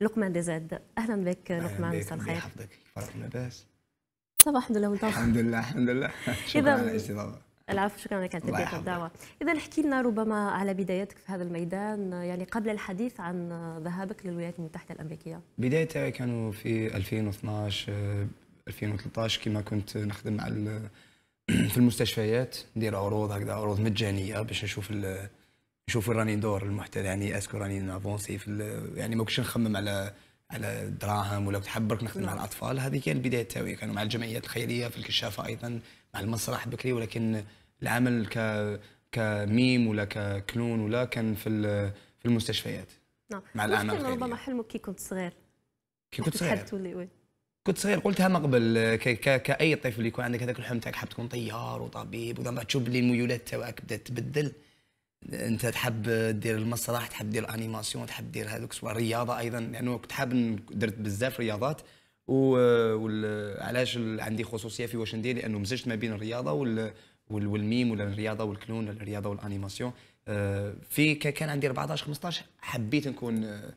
لقمان ديزاد اهلا بك لقمان مساء الخير حضرتك فرح لاباس صباح الحمد لله الحمد لله الحمد لله شكرا على الاستضافه العفو شكرا لك على تلبيه الدعوه اذا احكي لنا ربما على بدايتك في هذا الميدان يعني قبل الحديث عن ذهابك للولايات المتحده الامريكيه بدايتي كانوا في 2012 2013 آه، كما كنت نخدم على في المستشفيات ندير عروض هكذا عروض مجانيه باش نشوف نشوف راني ندور المحتل يعني اسكو راني نافونسي في يعني ما كنتش نخمم على على الدراهم ولا كنت حاب برك نخدم مع نعم. الاطفال هذه كانت البدايه تاوي كانوا مع الجمعيات الخيريه في الكشافه ايضا مع المسرح بكري ولكن العمل ك كميم ولا ككلون ولا كان في في المستشفيات نعم مع الاعمال الخيريه ربما حلمك كي كنت صغير كي كنت صغير كنت صغير قلتها من قبل كاي طفل يكون عندك هذاك الحلم تاعك حاب تكون طيار وطبيب وما تشوف بلي الميولات تاعك بدات تبدل انت تحب دير المسرح تحب دير الانيماسيون تحب دير هذوك سوا الرياضه ايضا لانه يعني كنت حاب درت بزاف رياضات وعلاش وال... عندي خصوصيه في واش ندير لانه مزجت ما بين الرياضه وال... وال... والميم ولا الرياضه والكلون ولا الرياضه والانيماسيون آه، في كان عندي 14 15 حبيت نكون آه،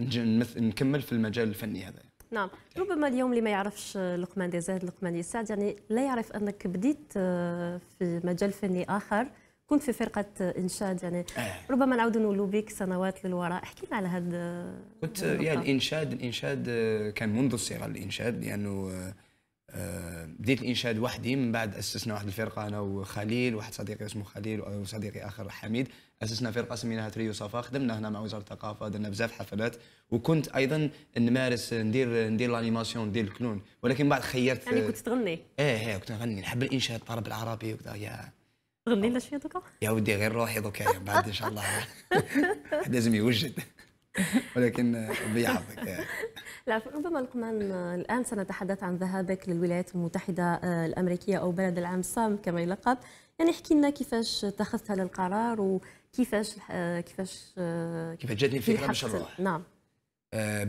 نكمل في المجال الفني هذا نعم ربما اليوم اللي ما يعرفش لقمان زاهد لقمان يسعد يعني لا يعرف انك بديت آه، في مجال فني اخر كنت في فرقه انشاد يعني آه. ربما نعود نولو بك سنوات للوراء احكي لنا على هذا كنت يعني الانشاد الانشاد كان منذ الصغر الانشاد لانه آه، بديت الانشاد وحدي من بعد اسسنا واحد الفرقه انا وخليل واحد صديقي اسمه خليل وصديقي اخر حميد اسسنا فرقه سميناها تريو صفا خدمنا هنا مع وزاره الثقافه درنا بزاف حفلات وكنت ايضا نمارس ندير ندير لانيماسيون ندير الكلون ولكن بعد خيرت يعني كنت تغني ايه ايه كنت نغني نحب الانشاد الطرب العربي وكذا يا غني لنا شويه دوكا يا ودي غير روحي دوكا بعد ان شاء الله لازم يوجد ولكن يحفظك لا ربما لقمان الان سنتحدث عن ذهابك للولايات المتحده آه، الامريكيه او بلد العام السام كما يلقب يعني احكي لنا كيفاش اتخذت هذا القرار وكيفاش آه، كيفاش آه، كيفاش جاتني الفكره باش نروح نعم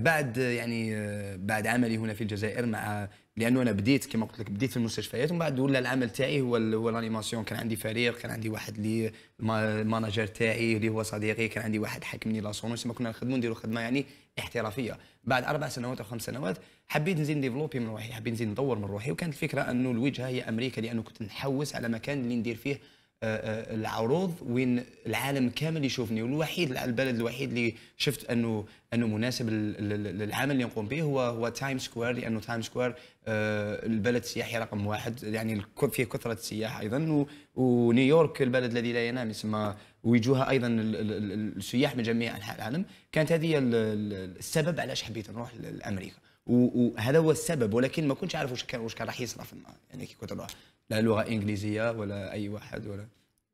بعد يعني بعد عملي هنا في الجزائر مع لانه انا بديت كما قلت لك بديت في المستشفيات ومن بعد ولا العمل تاعي هو هو الانيماسيون كان عندي فريق كان عندي واحد اللي الماناجر تاعي اللي هو صديقي كان عندي واحد حاكمني لاسونو سما كنا نخدموا نديروا خدمه يعني احترافيه بعد اربع سنوات او خمس سنوات حبيت نزيد نديفلوبي من روحي حبيت نزيد نطور من روحي وكانت الفكره انه الوجهه هي امريكا لانه كنت نحوس على مكان اللي ندير فيه آه، آه، العروض وين العالم كامل يشوفني والوحيد البلد الوحيد اللي شفت انه انه مناسب للعمل اللي نقوم به هو هو تايم سكوير لانه تايم آه، سكوير البلد السياحي رقم واحد يعني فيه كثره السياح ايضا ونيويورك البلد الذي لا ينام يسمى ويجوها ايضا السياح من جميع انحاء العالم كانت هذه السبب علاش حبيت نروح لامريكا وهذا هو السبب ولكن ما كنتش عارف واش كان واش كان راح يصرف في يعني كي كنت نروح لا لغه انجليزيه ولا اي واحد ولا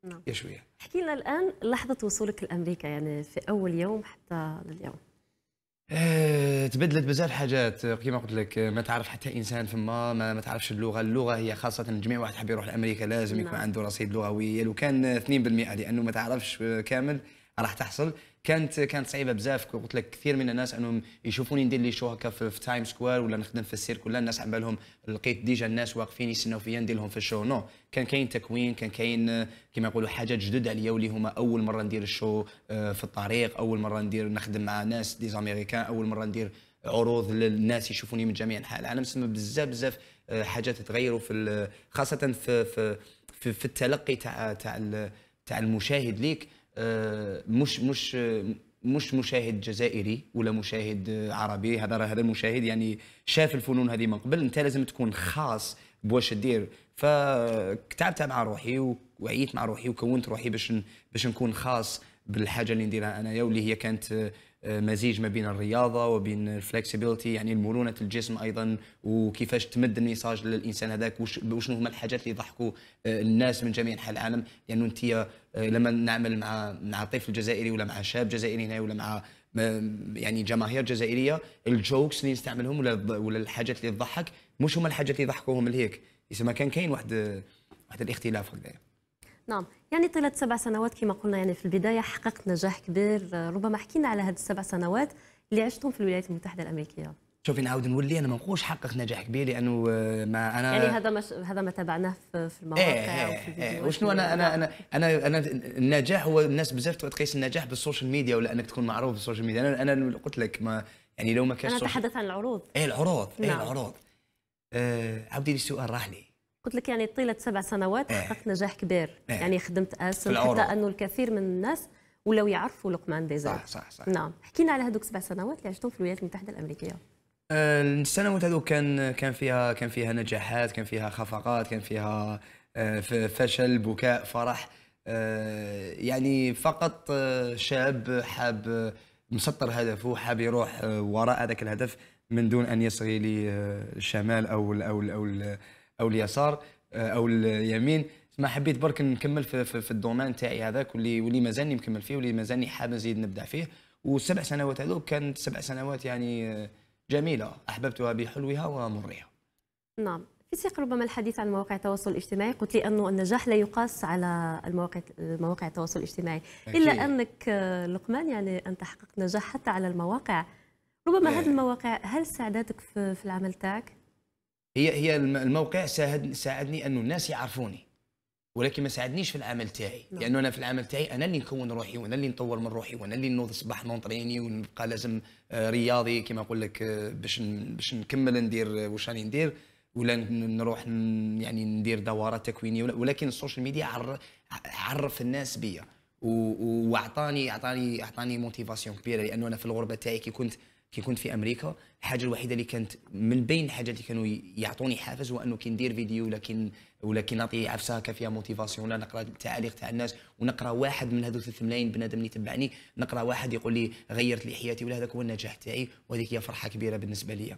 نعم يا شويه احكي لنا الان لحظه وصولك لامريكا يعني في اول يوم حتى لليوم آه، تبدلت بزاف حاجات كيما قلت لك آه، ما تعرف حتى انسان فما ما, ما تعرفش اللغه اللغه هي خاصه جميع واحد حاب يروح لامريكا لازم يكون نعم. عنده رصيد لغوي لو كان 2% لانه ما تعرفش آه، كامل راح تحصل كانت كانت صعيبه بزاف قلت لك كثير من الناس انهم يشوفوني ندير لي شو هكا في, في تايم سكوير ولا نخدم في السيرك ولا الناس على بالهم لقيت ديجا الناس واقفين يستناو فيا ندير لهم في الشو نو كان كاين تكوين كان كاين كما نقولوا حاجات جدد عليا واللي هما اول مره ندير الشو آه، في الطريق اول مره ندير نخدم مع ناس دي زاميريكان اول مره ندير عروض للناس يشوفوني من جميع انحاء العالم سما بزاف بزاف آه، حاجات تغيروا في خاصه في في في, في التلقي تاع تاع تاع المشاهد ليك آه، مش مش مش مشاهد جزائري ولا مشاهد عربي هذا هذا المشاهد يعني شاف الفنون هذه من قبل انت لازم تكون خاص بواش دير فكتعبت مع روحي وعيت مع روحي وكونت روحي باش باش نكون خاص بالحاجه اللي نديرها انايا واللي هي كانت مزيج ما بين الرياضه وبين الفلكسيبيليتي يعني مرونه الجسم ايضا وكيفاش تمد الميساج للانسان هذاك وشنو هما الحاجات اللي يضحكوا آه، الناس من جميع انحاء العالم لانه يعني انت آه، لما نعمل مع مع طفل جزائري ولا مع شاب جزائري هنا ولا مع آه، يعني جماهير جزائريه الجوكس اللي نستعملهم ولا ولا الحاجات اللي تضحك مش هما الحاجات اللي يضحكوهم لهيك اذا ما كان كاين واحد واحد الاختلاف هكذا نعم يعني طيلة سبع سنوات كما قلنا يعني في البداية حققت نجاح كبير ربما حكينا على هذه السبع سنوات اللي عشتهم في الولايات المتحدة الأمريكية شوفي نعاود نولي انا ما نقولش حقق نجاح كبير لانه ما انا يعني هذا ما ش... هذا ما تابعناه في المواقع ايه ايه وفي ايه, إيه. وشنو انا انا انا انا انا النجاح هو الناس بزاف تقيس النجاح بالسوشيال ميديا ولا انك تكون معروف بالسوشيال ميديا انا انا قلت لك ما يعني لو ما كانش انا اتحدث عن العروض ايه العروض ايه نعم. العروض آه عاودي لي السؤال راح لي قلت لك يعني طيله سبع سنوات حققت إيه. نجاح كبير إيه. يعني خدمت اسم حتى انه الكثير من الناس ولو يعرفوا لقمان ديزار صح صح صح نعم حكينا على هذوك سبع سنوات اللي عشتهم في الولايات المتحده الامريكيه آه، السنوات هذوك كان كان فيها كان فيها نجاحات كان فيها خفقات كان فيها آه، فشل بكاء فرح آه، يعني فقط شاب حاب مسطر هدفه حاب يروح وراء هذاك الهدف من دون ان يصغي للشمال او الـ او الـ او الـ او اليسار آه، او اليمين ما حبيت برك نكمل في, في, في الدومين تاعي هذاك واللي واللي مازالني مكمل فيه واللي مازالني حاب نزيد نبدع فيه والسبع سنوات هذوك كانت سبع سنوات يعني آه، جميله احببتها بحلوها ومرها. نعم في سياق ربما الحديث عن مواقع التواصل الاجتماعي قلت لي انه النجاح لا يقاس على المواقع مواقع التواصل الاجتماعي أكيد. الا انك آه، لقمان يعني انت حققت نجاح حتى على المواقع ربما إيه. هذه المواقع هل ساعدتك في العمل تاعك هي هي الموقع ساعد ساعدني انه الناس يعرفوني ولكن ما ساعدنيش في العمل تاعي نعم. لانه انا في العمل تاعي انا اللي نكون روحي وانا اللي نطور من روحي وانا اللي نوض الصباح نونطريني ونبقى لازم آه، رياضي كما نقول لك آه، باش باش نكمل ندير آه، واش راني ندير ولا نروح يعني ندير دورات تكوينيه ولكن السوشيال ميديا عرف الناس بيا واعطاني اعطاني اعطاني موتيفاسيون كبيره لانه انا في الغربه تاعي كي كنت كي كنت في امريكا الحاجه الوحيده اللي كانت من بين الحاجات اللي كانوا يعطوني حافز هو انه كي ندير فيديو ولا كي ولا كي نعطي عفسه هكا فيها موتيفاسيون ولا نقرا التعاليق تاع الناس ونقرا واحد من هذو 3 ملايين بنادم اللي تبعني نقرا واحد يقول لي غيرت لي حياتي ولا هذاك هو النجاح تاعي وهذيك هي فرحه كبيره بالنسبه لي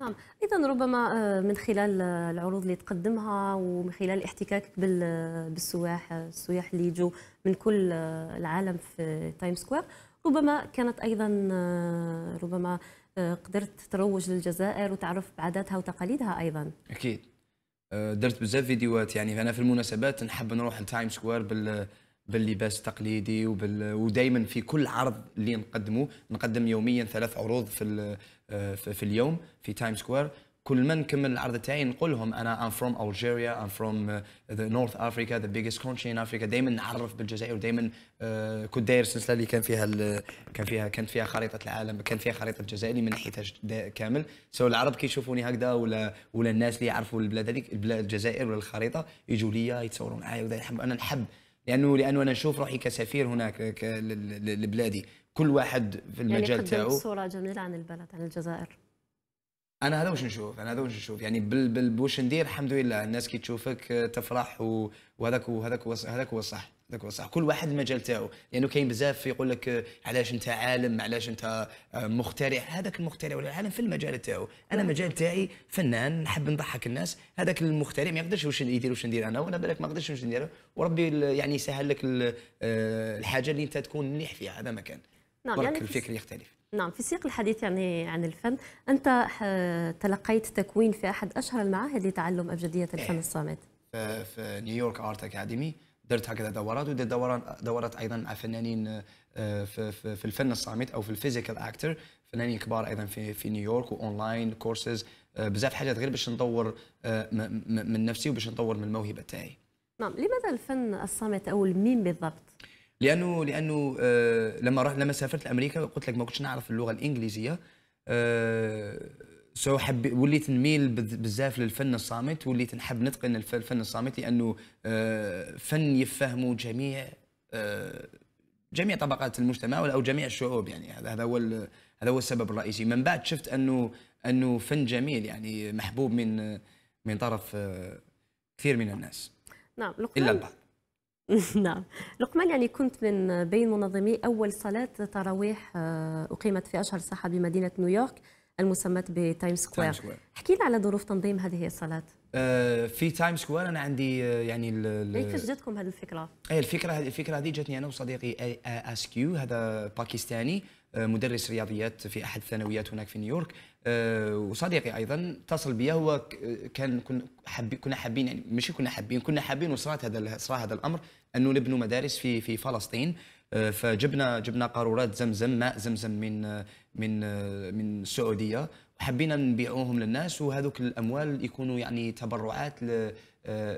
نعم ايضا ربما آه، من خلال آه، العروض اللي تقدمها ومن خلال احتكاكك آه، بالسواح السياح اللي يجوا من كل العالم في تايم سكوير ربما كانت أيضا آه، ربما آه، قدرت تروج للجزائر وتعرف بعاداتها وتقاليدها أيضا أكيد آه، درت بزاف فيديوهات يعني أنا في المناسبات نحب نروح لتايم سكوير بال باللباس التقليدي وبال... ودائما في كل عرض اللي نقدمه نقدم يوميا ثلاث عروض في ال... في اليوم في تايم سكوير كل ما نكمل العرض تاعي نقول لهم انا ام فروم الجيريا ام فروم ذا نورث افريكا ذا بيجست كونتري ان افريكا دائما نعرف بالجزائر ودائما آه، كنت داير السلسله اللي كان فيها كان فيها كانت فيها خريطه العالم كان فيها خريطه الجزائر اللي ما نحيتهاش كامل سو العرب كي يشوفوني هكذا ولا ولا الناس اللي يعرفوا البلاد هذيك البلاد الجزائر ولا الخريطه يجوا لي يتصوروا معايا انا نحب لانه لانه انا نشوف روحي كسفير هناك لبلادي كل واحد في يعني المجال يعني صوره جميله عن البلد عن الجزائر انا هذا واش نشوف انا هذا واش نشوف يعني بال بال بوش ندير الحمد لله الناس كي تشوفك آه، تفرح وهذاك وهذاك هذاك هو الصح هذاك هو الصح كل واحد المجال تاعو لانه يعني كاين بزاف يقول لك آه، علاش انت عالم علاش انت آه، مخترع هذاك المخترع ولا العالم في المجال تاعو انا المجال نعم. تاعي فنان نحب نضحك الناس هذاك المخترع ما يقدرش واش يدير واش ندير انا وانا بالك ما نقدرش واش ندير وربي يعني يسهل لك الحاجه اللي انت تكون مليح فيها هذا كان نعم يعني الفكر يختلف نعم في سياق الحديث يعني عن الفن أنت آه، تلقيت تكوين في أحد أشهر المعاهد لتعلم أبجدية إيه. الفن الصامت في نيويورك ارت اكاديمي درت هكذا دورات ودرت دورات ايضا مع فنانين في, آه، في, في الفن الصامت او في الفيزيكال اكتر فنانين كبار ايضا في في نيويورك واونلاين كورسز بزاف حاجات غير باش نطور آه، من نفسي وباش نطور من الموهبه تاعي نعم لماذا الفن الصامت او الميم بالضبط لانه لانه آه، لما رح لما سافرت لامريكا قلت لك ما كنتش نعرف اللغه الانجليزيه سو آه، حب وليت نميل بزاف للفن الصامت وليت نحب نتقن الفن الصامت لانه آه، فن يفهمه جميع جميع طبقات المجتمع او جميع الشعوب يعني هذا هذا هو هذا هو السبب الرئيسي من بعد شفت انه انه فن جميل يعني محبوب من من طرف كثير من الناس نعم لقمان إلا البعض نعم لقمان يعني كنت من بين منظمي أول صلاة تراويح آه، أقيمت في أشهر ساحة بمدينة نيويورك المسماة بتايم سكوير احكي لنا على ظروف تنظيم هذه الصلاة آه في تايم سكوير انا عندي آه، يعني كيفاش جاتكم هذه الفكره؟ اي الفكره هذه الفكره هذه جاتني انا وصديقي اس كيو هذا باكستاني آه، مدرس رياضيات في احد الثانويات هناك في نيويورك وصديقي ايضا اتصل بي هو كان يعني كنا حابين كنا حابين يعني ماشي كنا حابين كنا حابين وصرات هذا صرا هذا الامر انه نبنوا مدارس في في فلسطين آه، فجبنا جبنا قارورات زمزم ماء زمزم من آه، من آه، من السعوديه وحبينا نبيعوهم للناس وهذوك الاموال يكونوا يعني تبرعات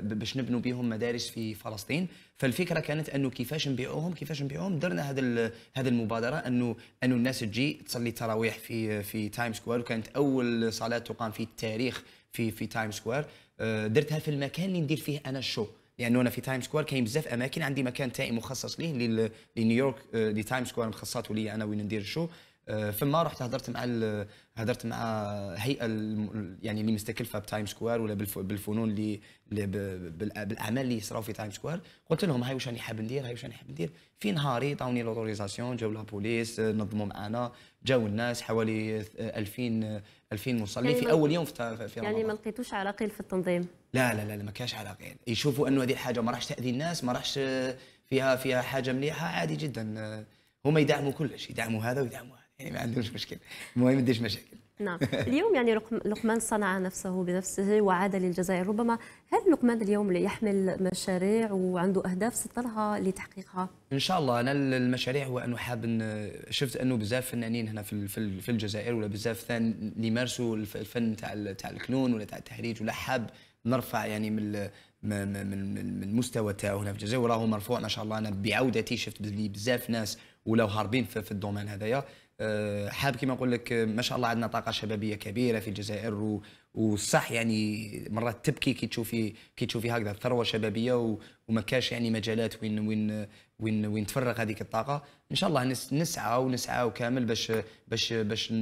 باش نبنوا بهم مدارس في فلسطين فالفكره كانت انه كيفاش نبيعوهم كيفاش نبيعوهم درنا هذا هذا المبادره انه انه الناس تجي تصلي التراويح في في تايم سكوير وكانت اول صلاه تقام في التاريخ في في تايم سكوير درتها في المكان اللي ندير فيه انا الشو لانه انا في تايم سكوير كاين بزاف اماكن عندي مكان تاعي مخصص ليه لنيويورك آه، تايم سكوير مخصصات لي انا وين ندير الشو آه، فما رحت هدرت مع هدرت مع هيئه يعني اللي مستكلفه بتايم سكوير ولا بالفنون اللي بالاعمال اللي يصراو في تايم سكوير قلت لهم هاي واش راني حاب ندير هاي واش راني حاب ندير في نهاري طاوني لوتوريزاسيون جاو لابوليس آه، نظموا معنا جاو الناس حوالي 2000 2000 آه، مصلي يعني في اول يوم في في يعني رمضان يعني ما لقيتوش عراقيل في التنظيم لا لا لا, لا ما كانش عراقيل يشوفوا انه هذه الحاجه ما راحش تاذي الناس ما راحش فيها فيها حاجه مليحه عادي جدا هما يدعموا كلش يدعموا هذا ويدعموا يعني ما عندهمش مشكل المهم ما يديش مشاكل نعم اليوم يعني لقمان صنع نفسه بنفسه وعاد للجزائر ربما هل لقمان اليوم يحمل مشاريع وعنده أهداف سطرها لتحقيقها؟ إن شاء الله أنا المشاريع هو أنه حاب إن شفت أنه بزاف فنانين هنا في في الجزائر ولا بزاف ثاني اللي يمارسوا الفن تاع تاع الكنون ولا تاع التحريج ولا حاب نرفع يعني من من من المستوى تاعو هنا في الجزائر وراه مرفوع ما شاء الله انا بعودتي شفت بزاف ناس ولاو هاربين في الدومين هذايا آه، حاب كما نقول لك آه، ما شاء الله عندنا طاقه شبابيه كبيره في الجزائر وصح يعني مرات تبكي كي تشوفي كي تشوفي هكذا ثروه شبابيه وما كاش يعني مجالات وين وين وين وين تفرغ هذيك الطاقه ان شاء الله نسعى ونسعى كامل باش باش باش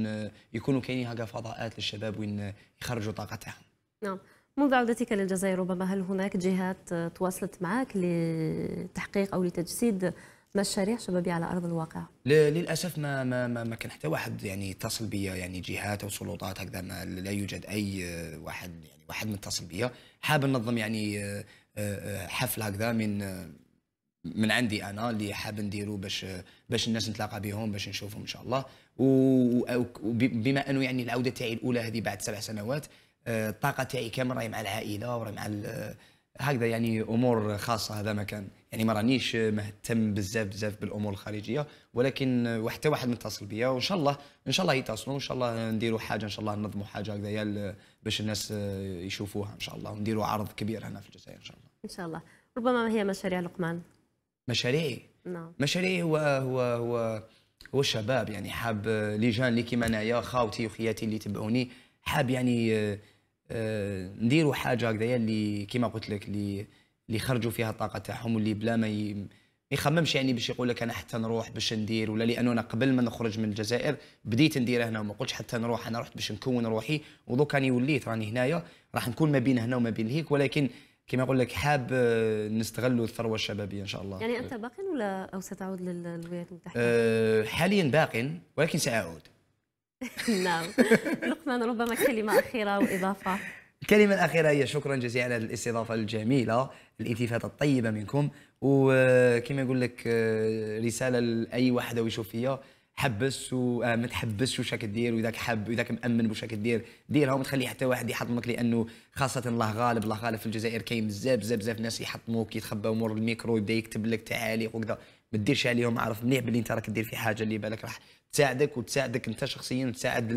يكونوا كاينين هكذا فضاءات للشباب وين يخرجوا طاقه تاعهم نعم منذ عودتك للجزائر ربما هل هناك جهات تواصلت معك لتحقيق او لتجسيد مشاريع شبابيه على ارض الواقع؟ للاسف ما ما ما, ما كان حتى واحد يعني يتصل بيا يعني جهات او سلطات هكذا ما لا يوجد اي واحد يعني واحد متصل بيا حاب ننظم يعني آه، آه، حفله هكذا من من عندي انا اللي حاب نديرو باش باش الناس نتلاقى بهم باش نشوفهم ان شاء الله وبما انه يعني العوده تاعي الاولى هذه بعد سبع سنوات آه، الطاقه تاعي كامل راهي مع العائله وراهي مع هكذا يعني امور خاصه هذا ما كان يعني ما رانيش مهتم بزاف بزاف بالامور الخارجيه ولكن وحتى واحد متصل بيا وان شاء الله ان شاء الله يتصلوا ان شاء الله نديروا حاجه ان شاء الله ننظموا حاجه هكذايا باش الناس يشوفوها ان شاء الله ونديروا عرض كبير هنا في الجزائر ان شاء الله ان شاء الله ربما ما هي مشاريع لقمان مشاريعي نعم مشاريعي هو هو هو هو الشباب يعني حاب لي جان اللي كيما انايا خاوتي وخياتي اللي تبعوني حاب يعني آه، آه، نديروا حاجه هكذايا اللي كيما قلت لك اللي اللي خرجوا فيها الطاقه تاعهم واللي بلا ما يخممش يعني باش يقول لك انا حتى نروح باش ندير ولا لانه انا قبل ما نخرج من الجزائر بديت ندير هنا وما قلتش حتى نروح انا رحت باش نكون روحي ودوك راني وليت راني هنايا راح نكون ما بين هنا وما بين هيك ولكن كما نقول لك حاب آه، نستغلوا الثروه الشبابيه ان شاء الله يعني انت باق ولا او ستعود للولايات المتحده؟ آه، حاليا باق ولكن ساعود نعم لقمان ربما كلمه اخيره واضافه الكلمه الاخيره هي شكرا جزيلا على هذه الاستضافه الجميله الالتفاته الطيبه منكم وكما نقول لك آه، رساله لاي واحد ويشوف فيا حبس وما آه، تحبسش واش كدير واذاك حاب واذاك مامن واش كدير ديرها وما تخلي حتى واحد يحطمك لانه خاصه الله غالب الله غالب في الجزائر كاين بزاف بزاف بزاف ناس يحطموك يتخباو مور الميكرو يبدا يكتب لك تعاليق وكذا ما ديرش عليهم عارف مليح باللي انت راك دير في حاجه اللي بالك راح تساعدك وتساعدك انت شخصيا تساعد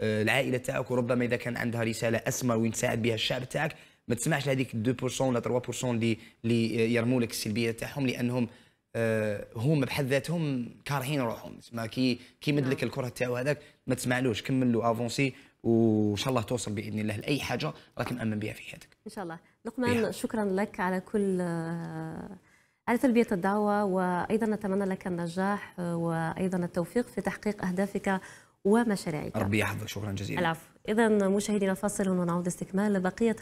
آه، العائله تاعك وربما اذا كان عندها رساله اسمى وين تساعد بها الشعب تاعك ما تسمعش لهذيك 2% ولا 3% اللي اللي يرموا لك السلبيه تاعهم لانهم آه، هم بحد ذاتهم كارهين روحهم تسمى كي كي مد نعم. لك الكره تاعو هذاك ما تسمعلوش كمل له افونسي وان شاء الله توصل باذن الله لاي حاجه راك مامن بها في حياتك ان شاء الله لقمان شكرا لك على كل آه، على تلبية الدعوة وأيضا نتمنى لك النجاح وأيضا التوفيق في تحقيق أهدافك ومشاريعك ربي يحفظك شكرا جزيلا العفو إذا مشاهدينا فاصل ونعود استكمال بقية